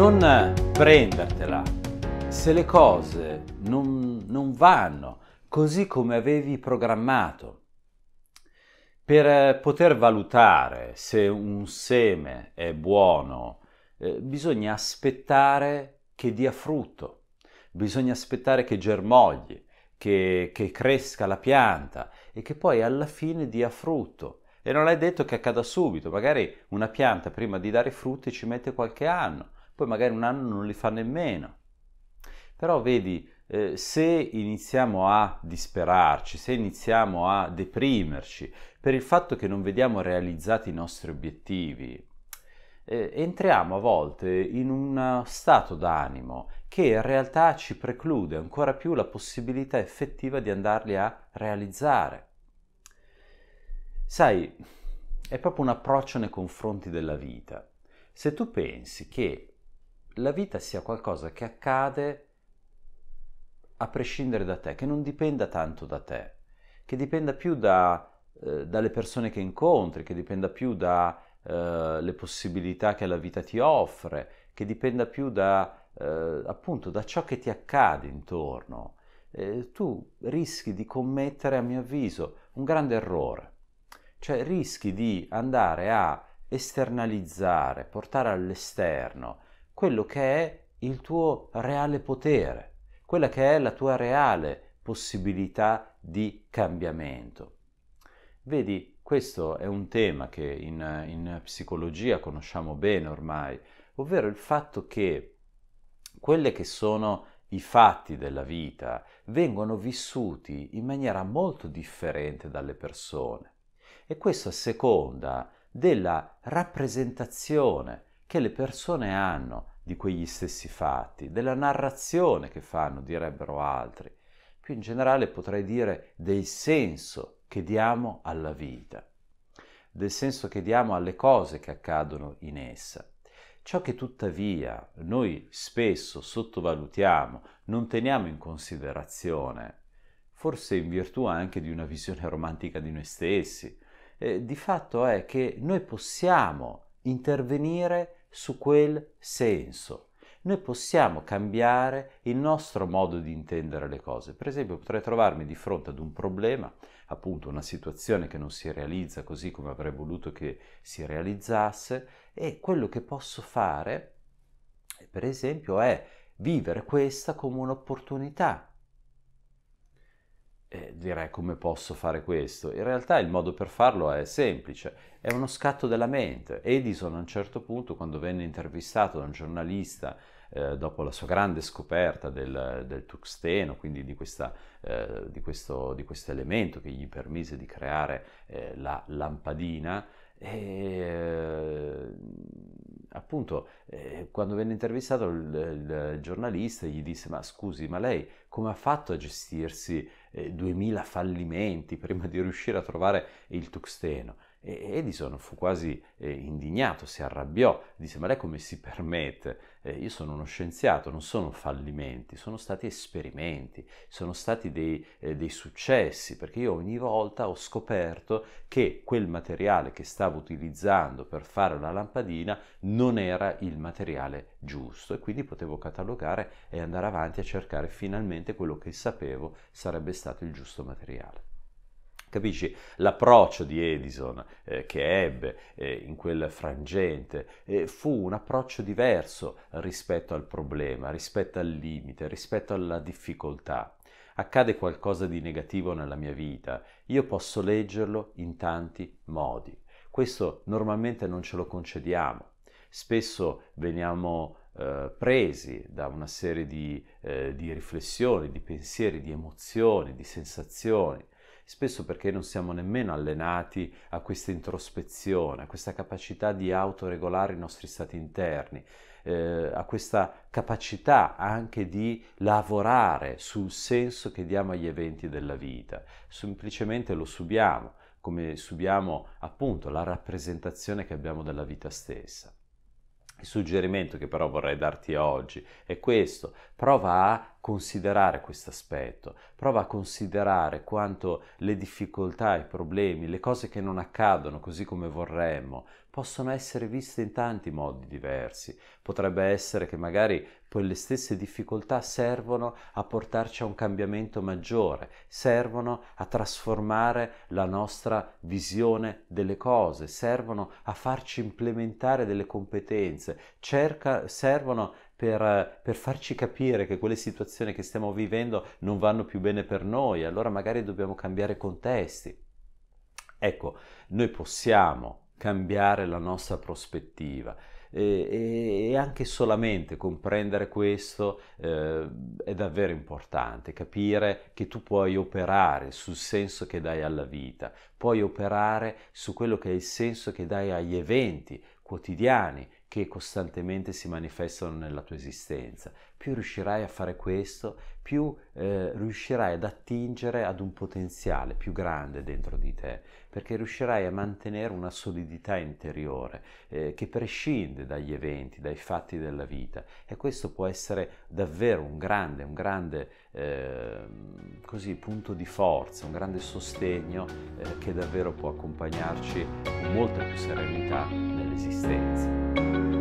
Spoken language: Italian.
non prendertela. Se le cose non, non vanno così come avevi programmato, per poter valutare se un seme è buono, eh, bisogna aspettare che dia frutto, bisogna aspettare che germogli, che, che, cresca la pianta e che poi alla fine dia frutto. E non è detto che accada subito, magari una pianta prima di dare frutti ci mette qualche anno, poi magari un anno non li fa nemmeno. Però vedi, eh, se iniziamo a disperarci, se iniziamo a deprimerci per il fatto che non vediamo realizzati i nostri obiettivi, eh, entriamo a volte in un stato d'animo che in realtà ci preclude ancora più la possibilità effettiva di andarli a realizzare. Sai, è proprio un approccio nei confronti della vita. Se tu pensi che la vita sia qualcosa che accade a prescindere da te, che non dipenda tanto da te, che dipenda più da, eh, dalle persone che incontri, che dipenda più dalle eh, possibilità che la vita ti offre, che dipenda più da, eh, appunto, da ciò che ti accade intorno. Eh, tu rischi di commettere, a mio avviso, un grande errore, cioè rischi di andare a esternalizzare, portare all'esterno, quello che è il tuo reale potere, quella che è la tua reale possibilità di cambiamento. Vedi, questo è un tema che in, in psicologia conosciamo bene ormai, ovvero il fatto che quelle che sono i fatti della vita vengono vissuti in maniera molto differente dalle persone e questo a seconda della rappresentazione che le persone hanno di quegli stessi fatti, della narrazione che fanno, direbbero altri. Più in generale potrei dire del senso che diamo alla vita, del senso che diamo alle cose che accadono in essa. Ciò che tuttavia noi spesso sottovalutiamo, non teniamo in considerazione, forse in virtù anche di una visione romantica di noi stessi, eh, di fatto è che noi possiamo intervenire su quel senso. Noi possiamo cambiare il nostro modo di intendere le cose. Per esempio potrei trovarmi di fronte ad un problema, appunto una situazione che non si realizza così come avrei voluto che si realizzasse e quello che posso fare, per esempio, è vivere questa come un'opportunità eh, direi come posso fare questo? In realtà il modo per farlo è semplice, è uno scatto della mente. Edison a un certo punto, quando venne intervistato da un giornalista eh, dopo la sua grande scoperta del, del tuxteno, quindi di, questa, eh, di, questo, di, questo, elemento che gli permise di creare eh, la lampadina, e eh, appunto eh, quando venne intervistato il, il, giornalista gli disse ma scusi ma lei come ha fatto a gestirsi eh, 2000 fallimenti prima di riuscire a trovare il tuxteno. E Edison fu quasi eh, indignato, si arrabbiò, disse ma lei come si permette? Eh, io sono uno scienziato, non sono fallimenti, sono stati esperimenti, sono stati dei, eh, dei successi, perché io ogni volta ho scoperto che quel materiale che stavo utilizzando per fare la lampadina non era il materiale giusto e quindi potevo catalogare e andare avanti a cercare finalmente quello che sapevo sarebbe stato il giusto materiale. Capisci? L'approccio di Edison eh, che ebbe eh, in quel frangente eh, fu un approccio diverso rispetto al problema, rispetto al limite, rispetto alla difficoltà. Accade qualcosa di negativo nella mia vita, io posso leggerlo in tanti modi. Questo normalmente non ce lo concediamo. Spesso veniamo eh, presi da una serie di, eh, di riflessioni, di pensieri, di emozioni, di sensazioni spesso perché non siamo nemmeno allenati a questa introspezione, a questa capacità di autoregolare i nostri stati interni, eh, a questa capacità anche di lavorare sul senso che diamo agli eventi della vita. Semplicemente lo subiamo, come subiamo appunto la rappresentazione che abbiamo della vita stessa. Il suggerimento che però vorrei darti oggi è questo, prova a considerare questo aspetto, prova a considerare quanto le difficoltà, i problemi, le cose che non accadono così come vorremmo, possono essere viste in tanti modi diversi. Potrebbe essere che magari poi le stesse difficoltà servono a portarci a un cambiamento maggiore, servono a trasformare la nostra visione delle cose, servono a farci implementare delle competenze, cerca, servono per, per, farci capire che quelle situazioni che stiamo vivendo non vanno più bene per noi, allora magari dobbiamo cambiare contesti. Ecco, noi possiamo cambiare la nostra prospettiva e, e anche solamente comprendere questo eh, è davvero importante, capire che tu puoi operare sul senso che dai alla vita, puoi operare su quello che è il senso che dai agli eventi quotidiani che costantemente si manifestano nella tua esistenza. Più riuscirai a fare questo, più eh, riuscirai ad attingere ad un potenziale più grande dentro di te, perché riuscirai a mantenere una solidità interiore eh, che prescinde dagli eventi, dai fatti della vita. E questo può essere davvero un grande, un grande eh, così, punto di forza, un grande sostegno eh, che che davvero può accompagnarci con molta più serenità nell'esistenza.